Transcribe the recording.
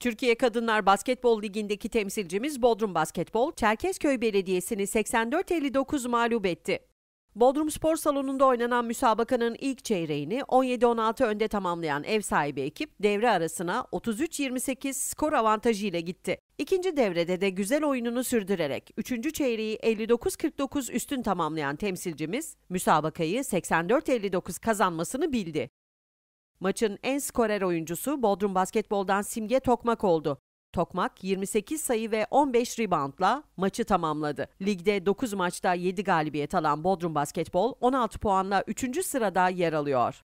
Türkiye Kadınlar Basketbol Ligi'ndeki temsilcimiz Bodrum Basketbol, Çerkezköy Belediyesi'ni 84-59 mağlup etti. Bodrum Spor Salonu'nda oynanan müsabakanın ilk çeyreğini 17-16 önde tamamlayan ev sahibi ekip devre arasına 33-28 skor avantajı ile gitti. İkinci devrede de güzel oyununu sürdürerek 3. çeyreği 59-49 üstün tamamlayan temsilcimiz müsabakayı 84-59 kazanmasını bildi. Maçın en skorer oyuncusu Bodrum Basketbol'dan Simge Tokmak oldu. Tokmak 28 sayı ve 15 reboundla maçı tamamladı. Ligde 9 maçta 7 galibiyet alan Bodrum Basketbol 16 puanla 3. sırada yer alıyor.